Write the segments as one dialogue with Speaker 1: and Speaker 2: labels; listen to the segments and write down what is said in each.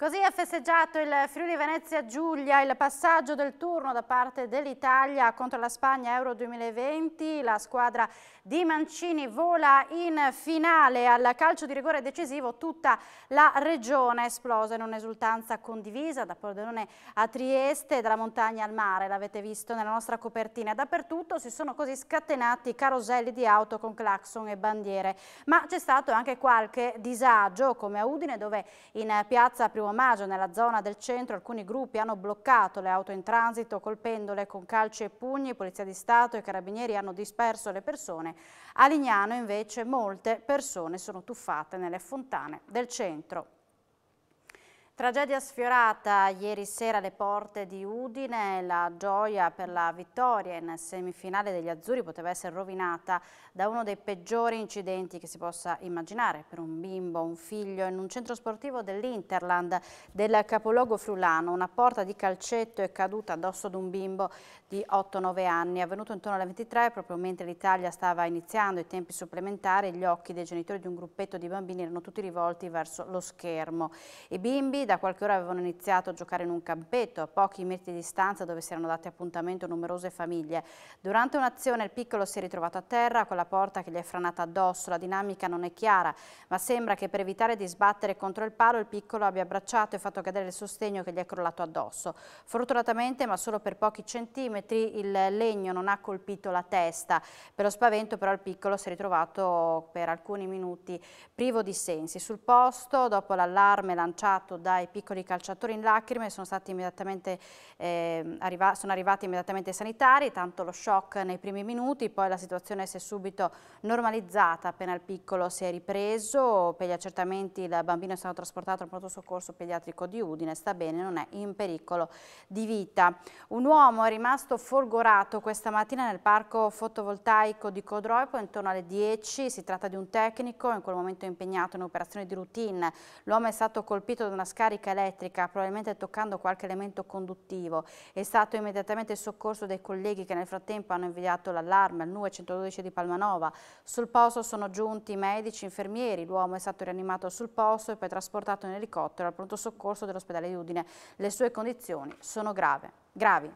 Speaker 1: Così ha festeggiato il Friuli Venezia Giulia il passaggio del turno da parte dell'Italia contro la Spagna Euro 2020. La squadra di Mancini vola in finale al calcio di rigore decisivo. Tutta la regione è esplosa in un'esultanza condivisa da Pordenone a Trieste, dalla montagna al mare, l'avete visto nella nostra copertina. Dappertutto si sono così scatenati caroselli di auto con clacson e bandiere. Ma c'è stato anche qualche disagio come a Udine dove in piazza Primo omaggio nella zona del centro alcuni gruppi hanno bloccato le auto in transito colpendole con calci e pugni, Polizia di Stato e Carabinieri hanno disperso le persone. A Lignano invece molte persone sono tuffate nelle fontane del centro. Tragedia sfiorata ieri sera alle porte di Udine, la gioia per la vittoria in semifinale degli Azzurri poteva essere rovinata da uno dei peggiori incidenti che si possa immaginare per un bimbo, un figlio, in un centro sportivo dell'Interland del capoluogo friulano. Una porta di calcetto è caduta addosso ad un bimbo di 8-9 anni, è avvenuto intorno alle 23 proprio mentre l'Italia stava iniziando i tempi supplementari, gli occhi dei genitori di un gruppetto di bambini erano tutti rivolti verso lo schermo. I bimbi da qualche ora avevano iniziato a giocare in un campetto a pochi metri di distanza dove si erano dati appuntamento numerose famiglie. Durante un'azione il piccolo si è ritrovato a terra con la porta che gli è franata addosso, la dinamica non è chiara, ma sembra che per evitare di sbattere contro il palo il piccolo abbia abbracciato e fatto cadere il sostegno che gli è crollato addosso. Fortunatamente, ma solo per pochi centimetri, il legno non ha colpito la testa. Per lo spavento però il piccolo si è ritrovato per alcuni minuti privo di sensi. Sul posto, dopo l'allarme lanciato dai ai piccoli calciatori in lacrime, sono, eh, arriva sono arrivati immediatamente i sanitari, tanto lo shock nei primi minuti, poi la situazione si è subito normalizzata appena il piccolo si è ripreso, per gli accertamenti il bambino è stato trasportato al pronto soccorso pediatrico di Udine, sta bene, non è in pericolo di vita. Un uomo è rimasto folgorato questa mattina nel parco fotovoltaico di Codroipo intorno alle 10, si tratta di un tecnico in quel momento impegnato in operazione di routine, l'uomo è stato colpito da una scarica carica elettrica, probabilmente toccando qualche elemento conduttivo. È stato immediatamente soccorso dai colleghi che nel frattempo hanno inviato l'allarme al NUE 112 di Palmanova. Sul posto sono giunti medici, infermieri, l'uomo è stato rianimato sul posto e poi trasportato in elicottero al pronto soccorso dell'ospedale di Udine. Le sue condizioni sono grave, gravi.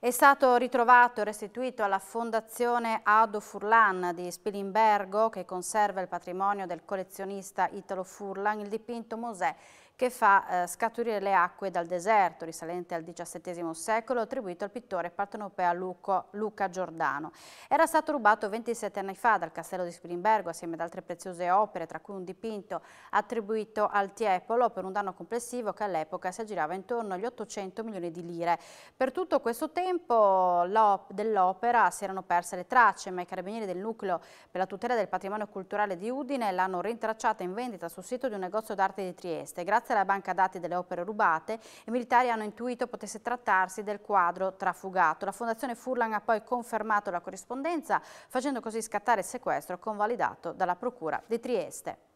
Speaker 1: È stato ritrovato e restituito alla Fondazione Ado Furlan di Spilimbergo, che conserva il patrimonio del collezionista Italo Furlan, il dipinto Mosè che fa eh, scaturire le acque dal deserto, risalente al XVII secolo, attribuito al pittore partenopea Luco, Luca Giordano. Era stato rubato 27 anni fa dal castello di Spilimbergo assieme ad altre preziose opere, tra cui un dipinto attribuito al Tiepolo per un danno complessivo che all'epoca si aggirava intorno agli 800 milioni di lire. Per tutto questo tempo dell'opera si erano perse le tracce, ma i carabinieri del nucleo per la tutela del patrimonio culturale di Udine l'hanno rintracciata in vendita sul sito di un negozio d'arte di Trieste. Grazie grazie alla banca dati delle opere rubate, i militari hanno intuito potesse trattarsi del quadro trafugato. La Fondazione Furlan ha poi confermato la corrispondenza, facendo così scattare il sequestro convalidato dalla Procura di Trieste.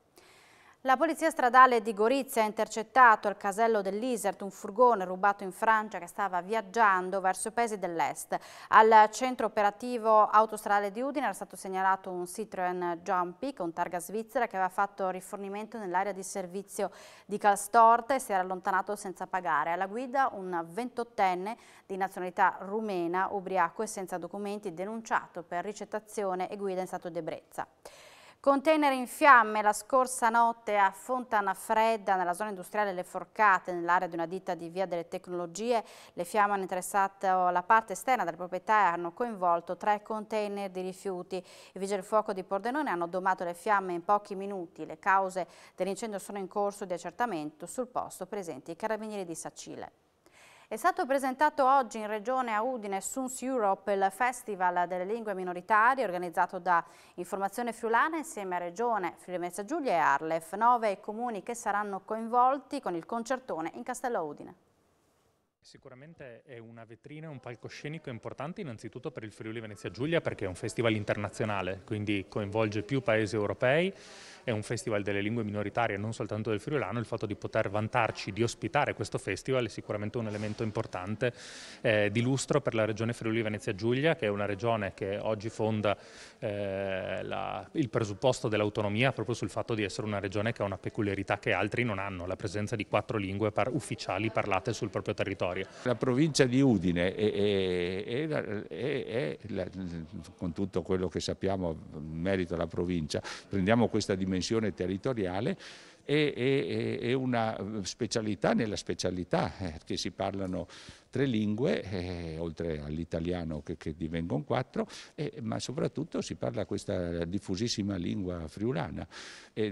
Speaker 1: La polizia stradale di Gorizia ha intercettato al casello dell'Isert un furgone rubato in Francia che stava viaggiando verso i paesi dell'est. Al centro operativo autostradale di Udine era stato segnalato un Citroen Jumpy con targa svizzera che aveva fatto rifornimento nell'area di servizio di Calstorte e si era allontanato senza pagare. Alla guida un 28enne di nazionalità rumena, ubriaco e senza documenti, denunciato per ricettazione e guida in stato di ebbrezza. Container in fiamme la scorsa notte a Fontana Fredda nella zona industriale Le Forcate, nell'area di una ditta di Via delle Tecnologie. Le fiamme hanno interessato la parte esterna della proprietà e hanno coinvolto tre container di rifiuti. I vigili del fuoco di Pordenone hanno domato le fiamme in pochi minuti. Le cause dell'incendio sono in corso di accertamento. Sul posto presenti i carabinieri di Sacile. È stato presentato oggi in regione a Udine Suns Europe il Festival delle Lingue Minoritarie organizzato da Informazione Friulana insieme a Regione Friuli Venezia Giulia e Arlef, nove comuni che saranno coinvolti con il concertone in Castello Udine.
Speaker 2: Sicuramente è una vetrina, un palcoscenico importante innanzitutto per il Friuli Venezia Giulia perché è un festival internazionale, quindi coinvolge più paesi europei, è un festival delle lingue minoritarie non soltanto del friulano, il fatto di poter vantarci di ospitare questo festival è sicuramente un elemento importante eh, di lustro per la regione Friuli Venezia Giulia che è una regione che oggi fonda eh, la, il presupposto dell'autonomia proprio sul fatto di essere una regione che ha una peculiarità che altri non hanno, la presenza di quattro lingue par ufficiali parlate sul proprio territorio territorio. La provincia di Udine è, è, è, la, con tutto quello che sappiamo in merito alla provincia, prendiamo questa dimensione territoriale, e, e, una eh, specialità nella specialità, eh, che si parlano tre lingue, eh, oltre all'italiano che, che divengono quattro, eh, ma soprattutto si parla questa diffusissima lingua friulana. E,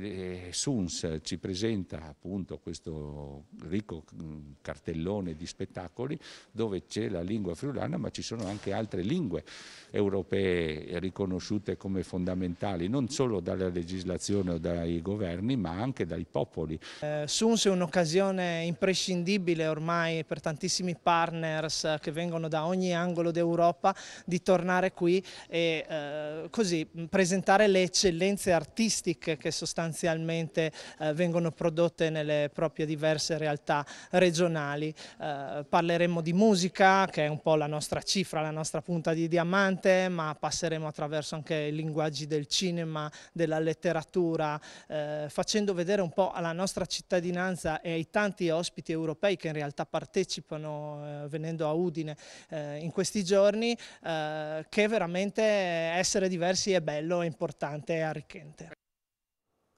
Speaker 2: eh, Suns ci presenta appunto questo ricco mm, cartellone di spettacoli dove c'è la lingua friulana, ma ci sono anche altre lingue europee riconosciute come fondamentali, non solo dalla legislazione o dai governi, ma anche dal ai popoli.
Speaker 3: Eh, SUNS è un'occasione imprescindibile ormai per tantissimi partners che vengono da ogni angolo d'Europa di tornare qui e eh, così presentare le eccellenze artistiche che sostanzialmente eh, vengono prodotte nelle proprie diverse realtà regionali. Eh, parleremo di musica che è un po' la nostra cifra, la nostra punta di diamante, ma passeremo attraverso anche i linguaggi del cinema, della letteratura, eh, facendo vedere un un po' alla nostra cittadinanza e ai tanti ospiti europei che in realtà partecipano eh, venendo a Udine eh, in questi giorni, eh, che veramente essere diversi è bello, è importante e arricchente.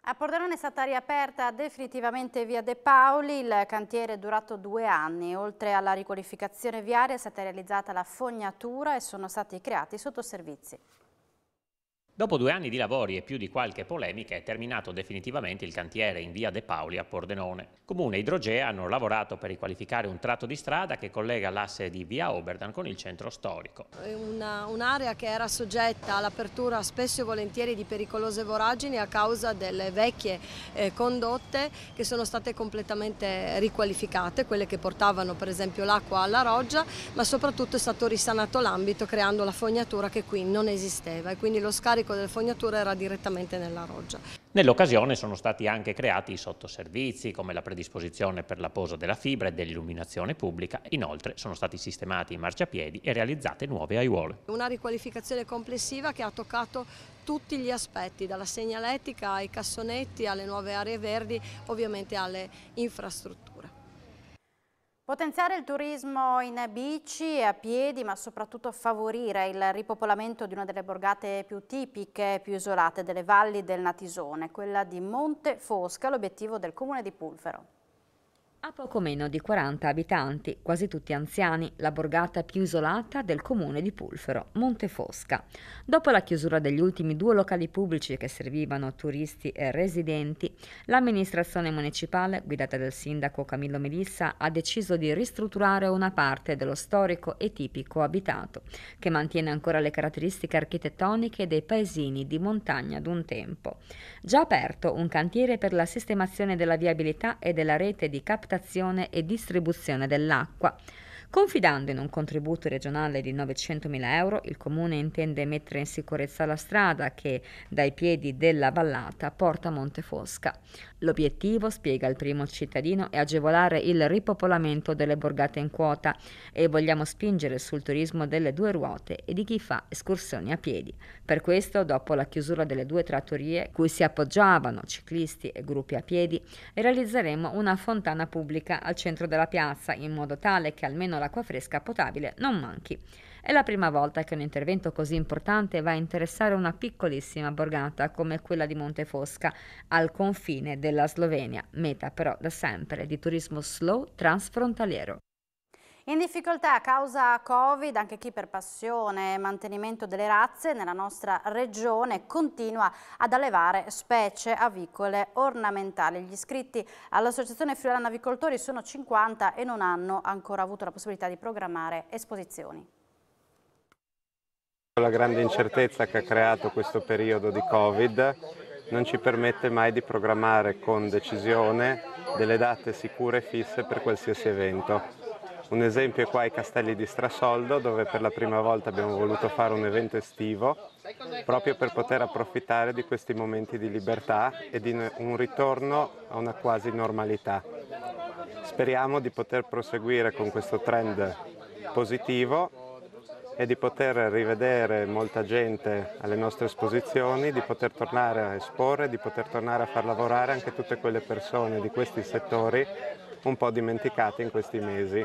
Speaker 1: A Pordenone è stata riaperta definitivamente via De Paoli, il cantiere è durato due anni, oltre alla riqualificazione viaria è stata realizzata la fognatura e sono stati creati sottoservizi.
Speaker 2: Dopo due anni di lavori e più di qualche polemica è terminato definitivamente il cantiere in via De Paoli a Pordenone. Comune e Idrogea hanno lavorato per riqualificare un tratto di strada che collega l'asse di via Oberdan con il centro storico.
Speaker 1: È un'area un che era soggetta all'apertura spesso e volentieri di pericolose voragini a causa delle vecchie eh, condotte che sono state completamente riqualificate, quelle che portavano per esempio l'acqua alla roggia, ma soprattutto è stato risanato l'ambito creando la fognatura che qui non esisteva e quindi lo scarico scarico delle fognature era direttamente nella roggia.
Speaker 2: Nell'occasione sono stati anche creati i sottoservizi come la predisposizione per la posa della fibra e dell'illuminazione pubblica, inoltre sono stati sistemati i marciapiedi e realizzate nuove aiuole.
Speaker 1: Una riqualificazione complessiva che ha toccato tutti gli aspetti, dalla segnalettica ai cassonetti, alle nuove aree verdi, ovviamente alle infrastrutture. Potenziare il turismo in bici e a piedi, ma soprattutto favorire il ripopolamento di una delle borgate più tipiche e più isolate delle valli del Natisone, quella di Monte Fosca, l'obiettivo del comune di Pulfero.
Speaker 3: Ha poco meno di 40 abitanti, quasi tutti anziani, la borgata più isolata del comune di Pulfero, Montefosca. Dopo la chiusura degli ultimi due locali pubblici che servivano turisti e residenti, l'amministrazione municipale, guidata dal sindaco Camillo Melissa, ha deciso di ristrutturare una parte dello storico e tipico abitato, che mantiene ancora le caratteristiche architettoniche dei paesini di montagna d'un tempo. Già aperto un cantiere per la sistemazione della viabilità e della rete di captazione trattazione e distribuzione dell'acqua Confidando in un contributo regionale di 900.000 euro, il Comune intende mettere in sicurezza la strada che dai piedi della vallata porta a Montefosca. L'obiettivo, spiega il primo cittadino, è agevolare il ripopolamento delle borgate in quota e vogliamo spingere sul turismo delle due ruote e di chi fa escursioni a piedi. Per questo, dopo la chiusura delle due trattorie cui si appoggiavano ciclisti e gruppi a piedi, realizzeremo una fontana pubblica al centro della piazza in modo tale che almeno l'acqua fresca potabile non manchi. È la prima volta che un intervento così importante va a interessare una piccolissima borgata come quella di Montefosca, al confine della Slovenia, meta però da sempre di turismo slow transfrontaliero.
Speaker 1: In difficoltà a causa Covid, anche chi per passione e mantenimento delle razze nella nostra regione continua ad allevare specie avicole ornamentali. Gli iscritti all'Associazione Friulana Avicoltori sono 50 e non hanno ancora avuto la possibilità di programmare esposizioni.
Speaker 2: La grande incertezza che ha creato questo periodo di Covid non ci permette mai di programmare con decisione delle date sicure e fisse per qualsiasi evento. Un esempio è qua ai Castelli di Strasoldo dove per la prima volta abbiamo voluto fare un evento estivo proprio per poter approfittare di questi momenti di libertà e di un ritorno a una quasi normalità. Speriamo di poter proseguire con questo trend positivo e di poter rivedere molta gente alle nostre esposizioni, di poter tornare a esporre, di poter tornare a far lavorare anche tutte quelle persone di questi settori un po' dimenticati in questi mesi.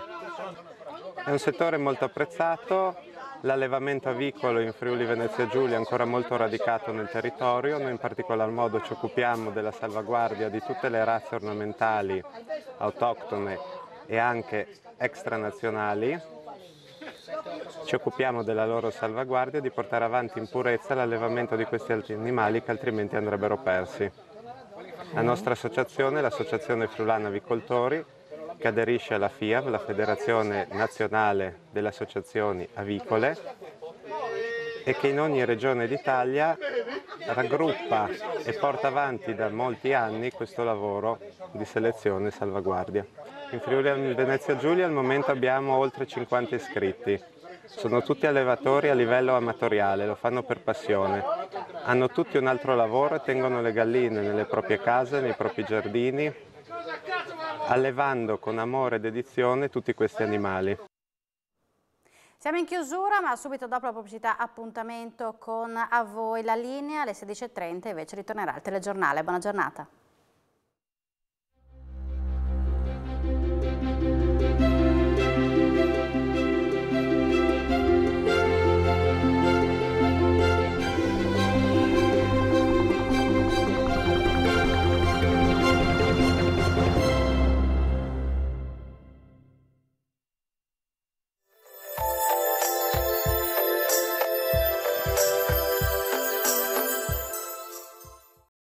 Speaker 2: È un settore molto apprezzato, l'allevamento avicolo in Friuli Venezia Giulia è ancora molto radicato nel territorio, noi in particolar modo ci occupiamo della salvaguardia di tutte le razze ornamentali autoctone e anche extranazionali, ci occupiamo della loro salvaguardia e di portare avanti in purezza l'allevamento di questi altri animali che altrimenti andrebbero persi la nostra associazione, l'Associazione Friulana Avicoltori, che aderisce alla FIAV, la Federazione Nazionale delle Associazioni Avicole, e che in ogni regione d'Italia raggruppa e porta avanti da molti anni questo lavoro di selezione e salvaguardia. In Friuli Venezia Giulia al momento abbiamo oltre 50 iscritti, sono tutti allevatori a livello amatoriale, lo fanno per passione. Hanno tutti un altro lavoro e tengono le galline nelle proprie case, nei propri giardini, allevando con amore ed edizione tutti questi animali.
Speaker 1: Siamo in chiusura, ma subito dopo la pubblicità appuntamento con a voi la linea. Alle 16.30 invece ritornerà il telegiornale. Buona giornata.